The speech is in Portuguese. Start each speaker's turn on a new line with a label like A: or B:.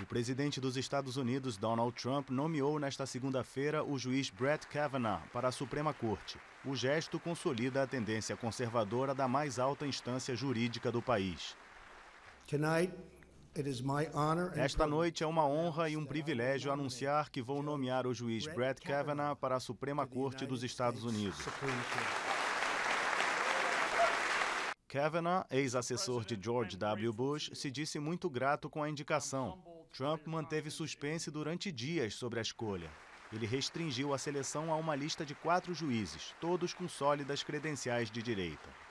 A: O presidente dos Estados Unidos, Donald Trump, nomeou nesta segunda-feira o juiz Brett Kavanaugh para a Suprema Corte. O gesto consolida a tendência conservadora da mais alta instância jurídica do país. Tonight, esta noite é uma honra e um privilégio anunciar que vou nomear o juiz Brett Kavanaugh para a Suprema Corte dos Estados Unidos. Kavanaugh, ex-assessor de George W. Bush, se disse muito grato com a indicação. Trump manteve suspense durante dias sobre a escolha. Ele restringiu a seleção a uma lista de quatro juízes, todos com sólidas credenciais
B: de direita.